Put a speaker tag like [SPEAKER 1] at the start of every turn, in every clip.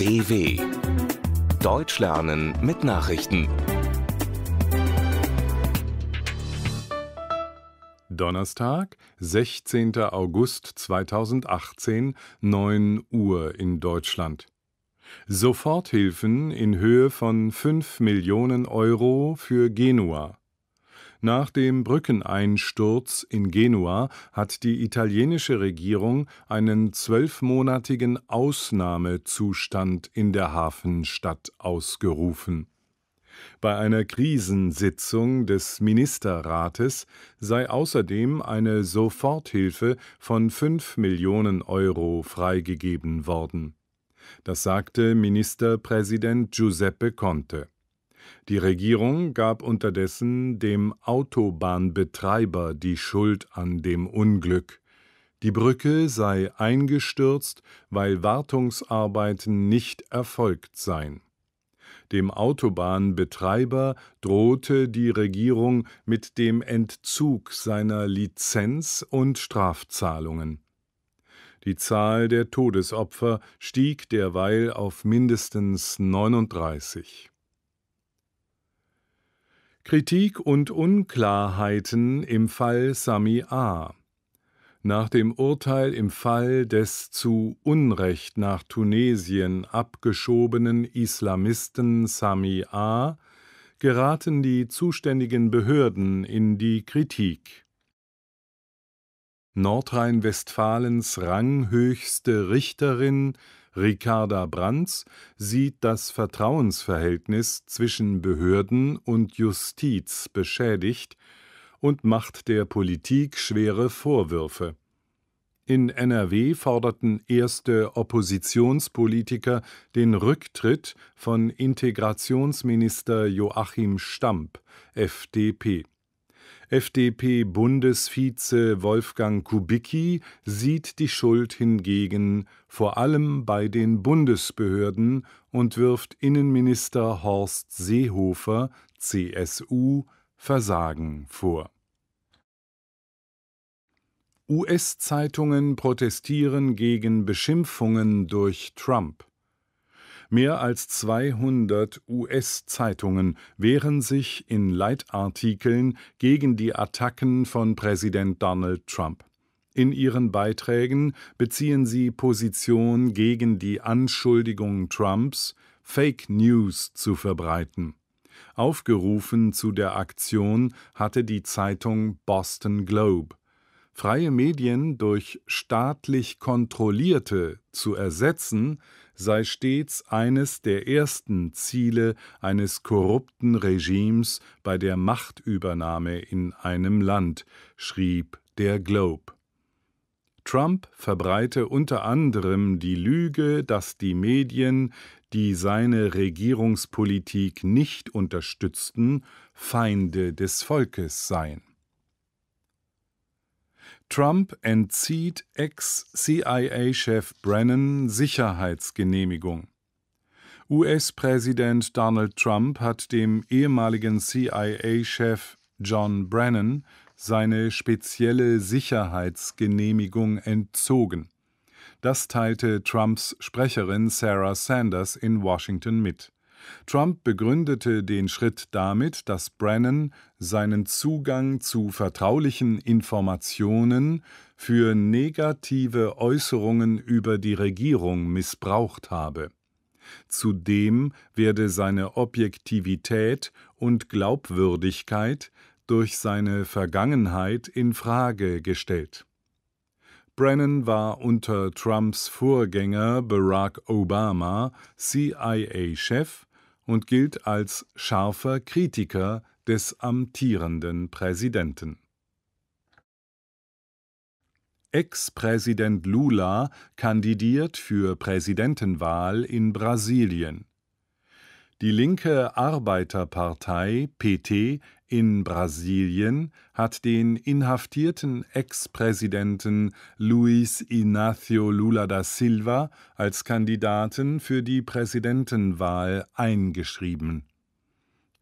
[SPEAKER 1] DW Deutsch lernen mit Nachrichten. Donnerstag, 16. August 2018, 9 Uhr in Deutschland. Soforthilfen in Höhe von 5 Millionen Euro für Genua. Nach dem Brückeneinsturz in Genua hat die italienische Regierung einen zwölfmonatigen Ausnahmezustand in der Hafenstadt ausgerufen. Bei einer Krisensitzung des Ministerrates sei außerdem eine Soforthilfe von fünf Millionen Euro freigegeben worden. Das sagte Ministerpräsident Giuseppe Conte. Die Regierung gab unterdessen dem Autobahnbetreiber die Schuld an dem Unglück. Die Brücke sei eingestürzt, weil Wartungsarbeiten nicht erfolgt seien. Dem Autobahnbetreiber drohte die Regierung mit dem Entzug seiner Lizenz und Strafzahlungen. Die Zahl der Todesopfer stieg derweil auf mindestens 39. Kritik und Unklarheiten im Fall Sami A. Nach dem Urteil im Fall des zu Unrecht nach Tunesien abgeschobenen Islamisten Sami A. geraten die zuständigen Behörden in die Kritik. Nordrhein-Westfalens ranghöchste Richterin Ricarda Brandt sieht das Vertrauensverhältnis zwischen Behörden und Justiz beschädigt und macht der Politik schwere Vorwürfe. In NRW forderten erste Oppositionspolitiker den Rücktritt von Integrationsminister Joachim Stamp, FDP. FDP-Bundesvize Wolfgang Kubicki sieht die Schuld hingegen vor allem bei den Bundesbehörden und wirft Innenminister Horst Seehofer, CSU, Versagen vor. US-Zeitungen protestieren gegen Beschimpfungen durch Trump. Mehr als 200 US-Zeitungen wehren sich in Leitartikeln gegen die Attacken von Präsident Donald Trump. In ihren Beiträgen beziehen sie Position gegen die Anschuldigung Trumps, Fake News zu verbreiten. Aufgerufen zu der Aktion hatte die Zeitung Boston Globe. Freie Medien durch staatlich kontrollierte zu ersetzen, sei stets eines der ersten Ziele eines korrupten Regimes bei der Machtübernahme in einem Land, schrieb der Globe. Trump verbreite unter anderem die Lüge, dass die Medien, die seine Regierungspolitik nicht unterstützten, Feinde des Volkes seien. Trump entzieht Ex-CIA-Chef Brennan Sicherheitsgenehmigung. US-Präsident Donald Trump hat dem ehemaligen CIA-Chef John Brennan seine spezielle Sicherheitsgenehmigung entzogen. Das teilte Trumps Sprecherin Sarah Sanders in Washington mit. Trump begründete den Schritt damit, dass Brennan seinen Zugang zu vertraulichen Informationen für negative Äußerungen über die Regierung missbraucht habe. Zudem werde seine Objektivität und Glaubwürdigkeit durch seine Vergangenheit in Frage gestellt. Brennan war unter Trumps Vorgänger Barack Obama CIA-Chef und gilt als scharfer Kritiker des amtierenden Präsidenten. Ex-Präsident Lula kandidiert für Präsidentenwahl in Brasilien die linke Arbeiterpartei PT in Brasilien hat den inhaftierten Ex-Präsidenten Luiz Inácio Lula da Silva als Kandidaten für die Präsidentenwahl eingeschrieben.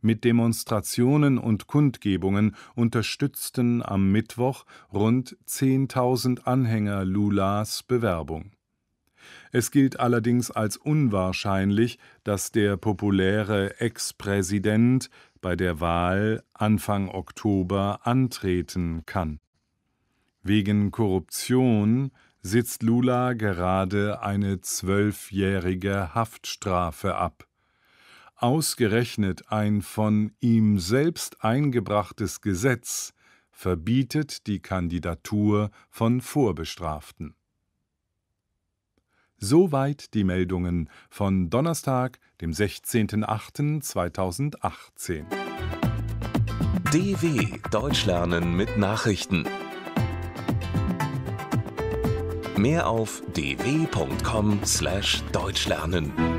[SPEAKER 1] Mit Demonstrationen und Kundgebungen unterstützten am Mittwoch rund 10.000 Anhänger Lulas Bewerbung es gilt allerdings als unwahrscheinlich, dass der populäre Ex-Präsident bei der Wahl Anfang Oktober antreten kann. Wegen Korruption sitzt Lula gerade eine zwölfjährige Haftstrafe ab. Ausgerechnet ein von ihm selbst eingebrachtes Gesetz verbietet die Kandidatur von Vorbestraften. Soweit die Meldungen von Donnerstag, dem 16.08.2018. DW Deutsch lernen mit Nachrichten. Mehr auf dw.com/deutschlernen.